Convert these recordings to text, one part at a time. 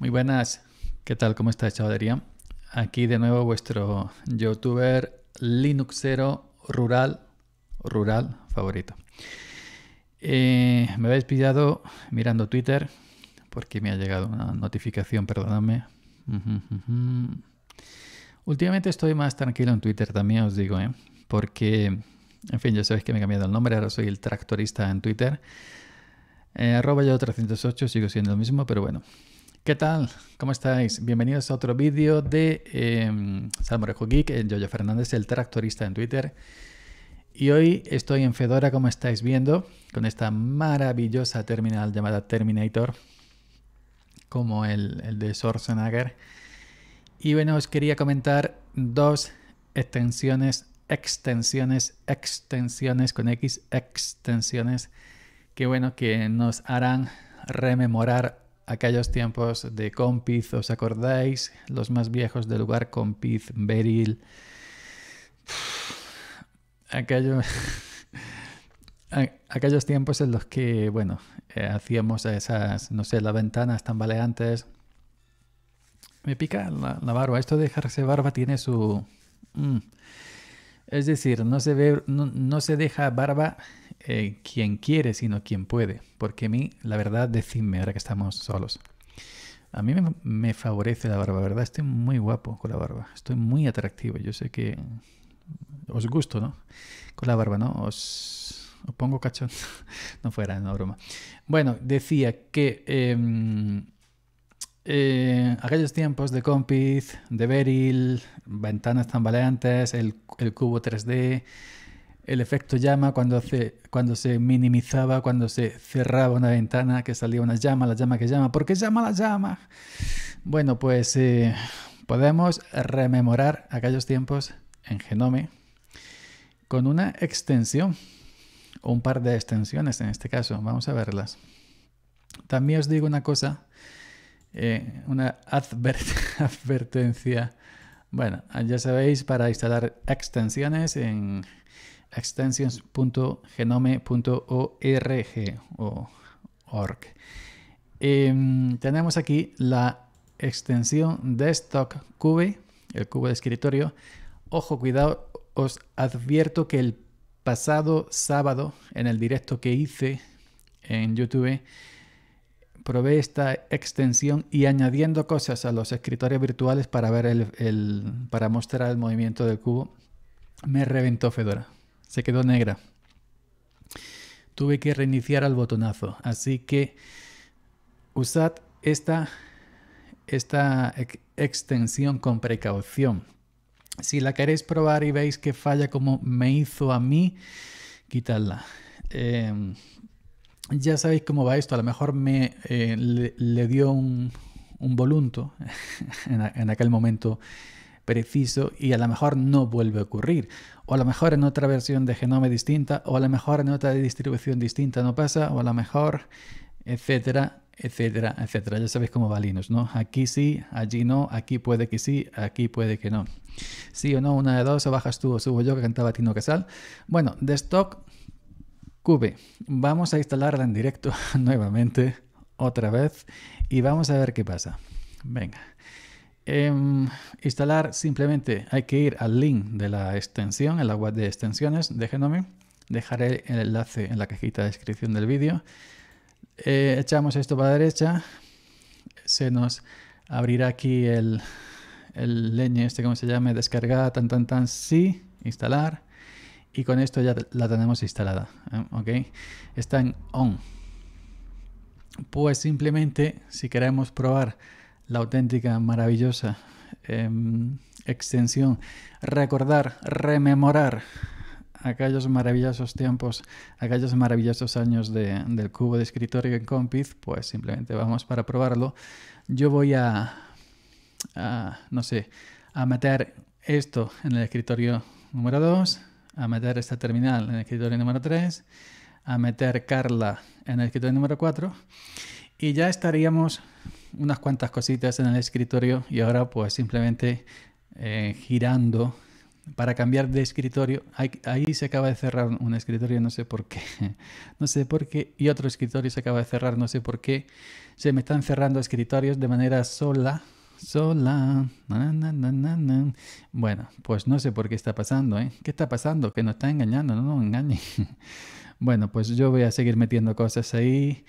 Muy buenas, ¿qué tal? ¿Cómo estáis, chavalería? Aquí de nuevo vuestro youtuber Linuxero rural, rural favorito. Eh, me habéis pillado mirando Twitter porque me ha llegado una notificación, perdóname. Últimamente estoy más tranquilo en Twitter también, os digo, ¿eh? porque, en fin, ya sabéis que me he cambiado el nombre, ahora soy el tractorista en Twitter. Eh, arroba yo 308, sigo siendo el mismo, pero bueno, ¿Qué tal? ¿Cómo estáis? Bienvenidos a otro vídeo de eh, em, Salmorejo Geek, el Fernández, el tractorista en Twitter. Y hoy estoy en Fedora, como estáis viendo, con esta maravillosa terminal llamada Terminator, como el, de Schwarzenegger. Y bueno, os quería comentar dos extensiones, extensiones, extensiones con X, extensiones, que bueno, que nos harán rememorar aquellos tiempos de Compiz, ¿os acordáis? Los más viejos del lugar Compiz, Beril. Aquellos, aquellos tiempos en los que, bueno, eh, hacíamos esas, no sé, las ventanas tambaleantes. Me pica la, barba. Esto de dejarse barba tiene su... Mm, es decir, no se, ve, no, se deja barba eh, quien quiere, sino quien puede. Porque a mí, la verdad, decidme ahora que estamos solos. A mí me, favorece la barba, ¿verdad? Estoy muy guapo con la barba. Estoy muy atractivo. Yo sé que os gusto, ¿no? Con la barba, ¿no? Os, pongo cachón. no fuera, no broma. Bueno, decía que... Em, eh, aquellos tiempos de Compiz, de Beryl, ventanas tambaleantes, el, cubo 3D, el efecto llama cuando se, minimizaba, cuando se cerraba una ventana, que salía una llama, la llama que llama. ¿Por qué llama la llama? Bueno, pues eh, podemos rememorar aquellos tiempos en Genome con una extensión, o un par de extensiones en este caso. Vamos a verlas. También os digo una cosa eh, una advertencia. Bueno, ya sabéis, para instalar extensiones en extensions.genome.org o org. Em, tenemos aquí la extensión desktop cube, el cubo de escritorio. Ojo, cuidado, os advierto que el pasado sábado, en el directo que hice en YouTube, probé esta extensión y añadiendo cosas a los escritorios virtuales para ver el, para mostrar el movimiento del cubo, me reventó Fedora. Se quedó negra. Tuve que reiniciar al botonazo. Así que usad esta, esta extensión con precaución. Si la queréis probar y veis que falla como me hizo a mí, quitadla. Em, ya sabéis cómo va esto. A lo mejor me eh, le, dio un, volunto en, aquel momento preciso y a lo mejor no vuelve a ocurrir. O a lo mejor en otra versión de genoma distinta, o a lo mejor en otra distribución distinta no pasa, o a lo mejor, etcétera, etcétera, etcétera. Ya sabéis cómo va Linux, ¿no? Aquí sí, allí no, aquí puede que sí, aquí puede que no. Sí o no, una de dos, o bajas tú o subo yo, que cantaba Tino Casal. Bueno, de stock Cube, vamos a instalarla en directo nuevamente, otra vez, y vamos a ver qué pasa. Venga. Em, instalar simplemente hay que ir al link de la extensión, en la web de extensiones de Genome. Dejaré el enlace en la cajita de descripción del vídeo. Eh, echamos esto para la derecha. Se nos abrirá aquí el, el leñe, este como se llame, descargar, tan tan tan, sí, instalar y con esto ya la tenemos instalada. ¿eh? ¿ok? Está en on. Pues simplemente si queremos probar la auténtica, maravillosa em, extensión, recordar, rememorar aquellos maravillosos tiempos, aquellos maravillosos años del cubo de escritorio en Compiz, pues simplemente vamos para probarlo. Yo voy a, no sé, a meter esto en el escritorio número 2 a meter esta terminal en el escritorio número 3, a meter Carla en el escritorio número 4 y ya estaríamos unas cuantas cositas en el escritorio y ahora pues simplemente eh, girando para cambiar de escritorio. ahí, se acaba de cerrar un escritorio, no sé por qué. No sé por qué. Y otro escritorio se acaba de cerrar, no sé por qué. Se me están cerrando escritorios de manera sola sola. bueno, pues no sé por qué está pasando, ¿eh? ¿Qué está pasando? Que nos está engañando, no nos engañe. bueno, pues yo voy a seguir metiendo cosas ahí.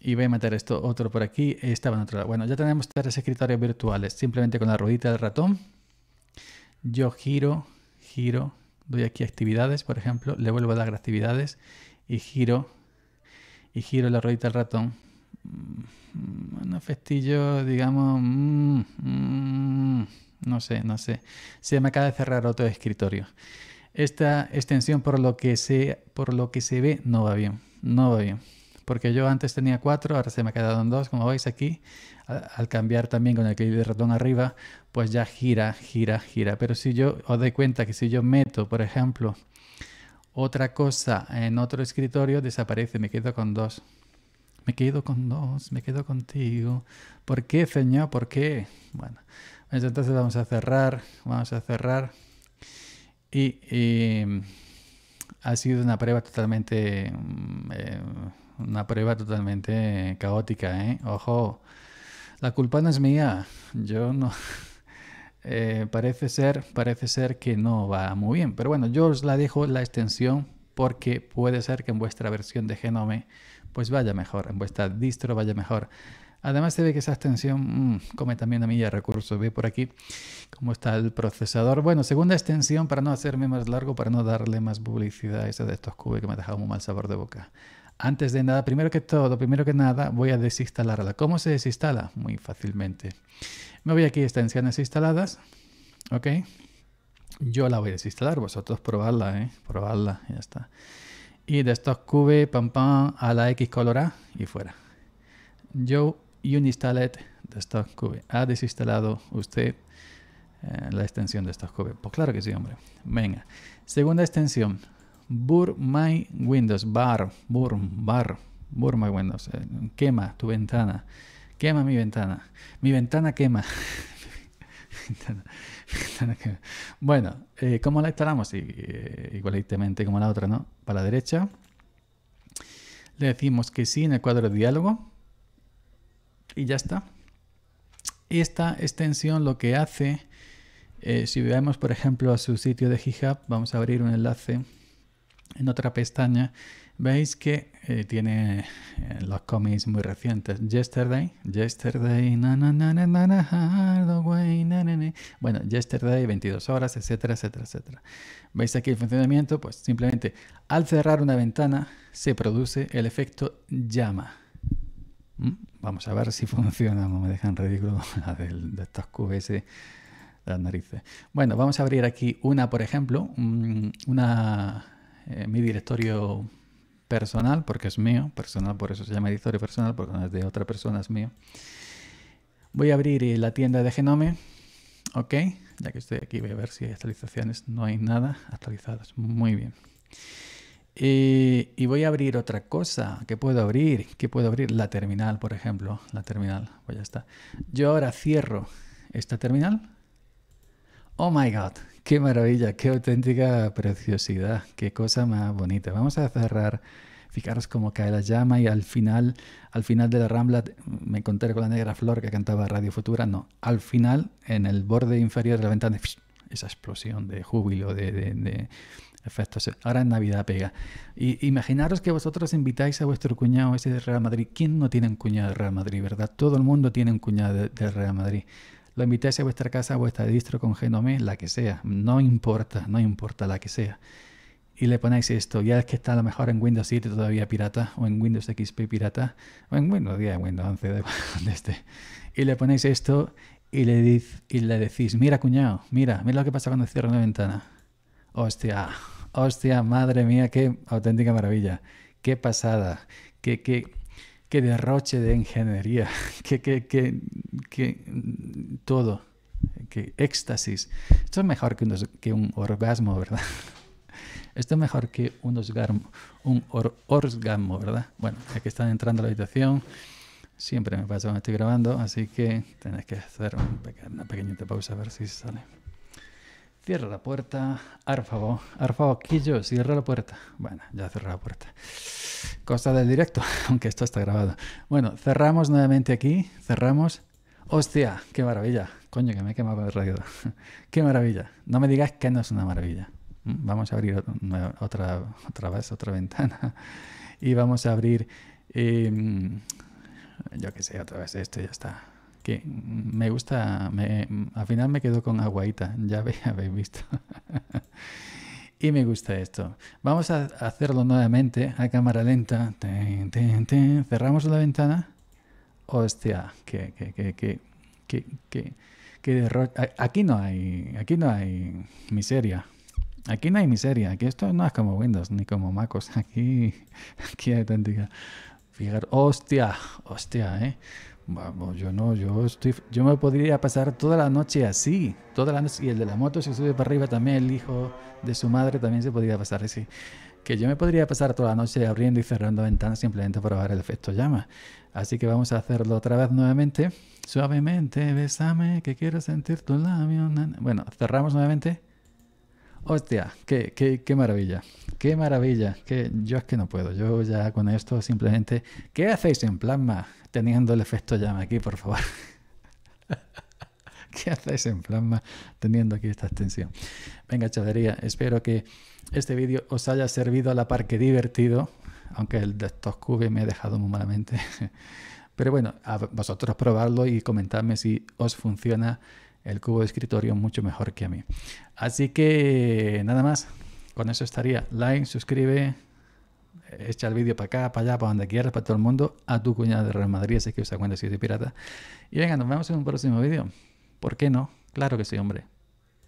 Y voy a meter esto otro por aquí. Estaba en otro lado. Bueno, ya tenemos tres escritorios virtuales. Simplemente con la ruedita del ratón. Yo giro, giro. Doy aquí actividades, por ejemplo. Le vuelvo a dar actividades. Y giro. Y giro la ruedita del ratón un mm, mm, Festillo, digamos, mm, no sé, no sé. Se me acaba de cerrar otro escritorio. Esta extensión, por lo que se, por lo que se ve, no va bien. No va bien. Porque yo antes tenía cuatro, ahora se me ha quedado en dos, como veis aquí. Al, cambiar también con el clic de ratón arriba, pues ya gira, gira, gira. Pero si yo os doy cuenta que si yo meto, por ejemplo, otra cosa en otro escritorio, desaparece, me quedo con dos. Me quedo con dos, me quedo contigo. ¿Por qué, Señor? ¿Por qué? Bueno, entonces vamos a cerrar, vamos a cerrar. Y, ha sido una prueba totalmente, mm, eh, una prueba totalmente caótica, ¿eh? Ojo, la culpa no es mía. Yo no. Eh, parece ser, parece ser que no va muy bien. Pero bueno, yo os la dejo la extensión porque puede ser que en vuestra versión de Genome pues vaya mejor, en vuestra distro vaya mejor. Además se ve que esa extensión mm, come también a milla recursos. Ve por aquí cómo está el procesador. Bueno, segunda extensión para no hacerme más largo, para no darle más publicidad a esa de estos cubes que me ha dejado un mal sabor de boca. Antes de nada, primero que todo, primero que nada, voy a desinstalarla. ¿Cómo se desinstala? Muy fácilmente. Me voy aquí a extensiones instaladas. Ok. Yo la voy a desinstalar, vosotros probadla, ¿eh? Probadla, ya está. Y de stock cube, pam pam, a la X color A y fuera. Yo uninstalled de stock Ha desinstalado usted eh, la extensión de stock cube. Pues claro que sí, hombre. Venga. Segunda extensión. Burn my windows. Bar. Burn. Bar. Burn my windows. Eh, quema tu ventana. Quema mi ventana. Mi ventana quema. bueno, eh, ¿cómo la instalamos? Eh, igualitamente como la otra, ¿no? Para la derecha. Le decimos que sí en el cuadro de diálogo. Y ya está. Y esta extensión lo que hace, eh, si veamos por ejemplo a su sitio de GitHub, vamos a abrir un enlace en otra pestaña, veis que eh, tiene eh, los cómics muy recientes. Yesterday, Yesterday, Bueno, Yesterday, 22 horas, etcétera, etcétera, etcétera. ¿Veis aquí el funcionamiento? Pues simplemente al cerrar una ventana se produce el efecto llama. ¿Mm? Vamos a ver si funciona. Me dejan ridículo la de, estos QS eh, las narices. Bueno, vamos a abrir aquí una, por ejemplo, mm, una, mi directorio personal porque es mío, personal por eso se llama editorio personal, porque no es de otra persona, es mío. Voy a abrir eh, la tienda de Genome, ok, ya que estoy aquí voy a ver si hay actualizaciones, no hay nada actualizadas, muy bien. Eh, y, voy a abrir otra cosa que puedo abrir, ¿Qué puedo abrir la terminal, por ejemplo, la terminal, pues ya está. Yo ahora cierro esta terminal, Oh my God, qué maravilla, qué auténtica preciosidad, qué cosa más bonita. Vamos a cerrar. Fijaros cómo cae la llama y al final, al final de la rambla me encontré con la negra flor que cantaba Radio Futura. No, al final, en el borde inferior de la ventana, esa explosión de júbilo, de, efectos. Ahora en Navidad pega. Y imaginaros que vosotros invitáis a vuestro cuñado ese de Real Madrid. ¿Quién no tiene un cuñado de Real Madrid, verdad? Todo el mundo tiene un cuñado de Real Madrid. Lo invitáis a vuestra casa, a vuestra distro con Genome, la que sea. No importa, no importa la que sea. Y le ponéis esto, ya es que está a lo mejor en Windows 7 todavía pirata, o en Windows XP pirata, o en Windows 10, Windows 11, de, este. Y le ponéis esto y le, diz, y le decís, mira cuñado, mira, mira lo que pasa cuando cierran la ventana. Hostia, hostia, madre mía, qué auténtica maravilla, qué pasada, qué, qué, qué derroche de ingeniería, qué, qué, qué, mm, todo, qué éxtasis. Esto es mejor que, un orgasmo, ¿verdad? Esto es mejor que un orgasmo, ¿verdad? Bueno, aquí están entrando a la habitación, siempre me pasa cuando estoy grabando, así que tenéis que hacer una pequeñita pausa a ver si sale. Cierra la puerta. Arfavo, Arfavo, Quillo, cierra la puerta. Bueno, ya cerré la puerta. Costa del directo, aunque esto está grabado. Bueno, cerramos nuevamente aquí. Cerramos. ¡Hostia! ¡Qué maravilla! Coño, que me he quemado el radio. ¡Qué maravilla! No me digas que no es una maravilla. Mm, vamos a abrir otra, otra vez, otra ventana. Y vamos a abrir. Em, yo qué sé, otra vez y ya está me gusta, me, al final me quedo con aguaita, ya habéis visto. y me gusta esto. Vamos a hacerlo nuevamente a cámara lenta. Cerramos la ventana. Hostia, que, que, que, que, que que Aquí no hay, aquí no hay miseria. Aquí no hay miseria. Aquí esto no es como Windows ni como MacOS. Aquí, aquí hay auténtica. hostia, hostia, eh. Vamos, yo no, yo estoy, yo me podría pasar toda la noche así, toda la noche, y el de la moto si sube para arriba también, el hijo de su madre también se podría pasar así. Que yo me podría pasar toda la noche abriendo y cerrando ventanas simplemente para ver el efecto llama. Así que vamos a hacerlo otra vez nuevamente. Suavemente, besame, que quiero sentir tu labio. Bueno, cerramos nuevamente. Hostia, qué, qué, qué, maravilla, qué maravilla, que yo es que no puedo, yo ya con esto simplemente... ¿Qué hacéis en plasma? teniendo el efecto llama aquí, por favor. ¿Qué hacéis en plasma teniendo aquí esta extensión? Venga, chavería. espero que este vídeo os haya servido a la par que divertido, aunque el de estos me ha dejado muy malamente. Pero bueno, a vosotros probarlo y comentadme si os funciona el cubo de escritorio mucho mejor que a mí. Así que nada más, con eso estaría. Like, suscribe, echa el vídeo para acá, para allá, para donde quieras, para todo el mundo, a tu cuñada de Real Madrid, es que usa cuenta si soy pirata. Y venga, nos vemos en un próximo vídeo. ¿Por qué no? Claro que sí, hombre.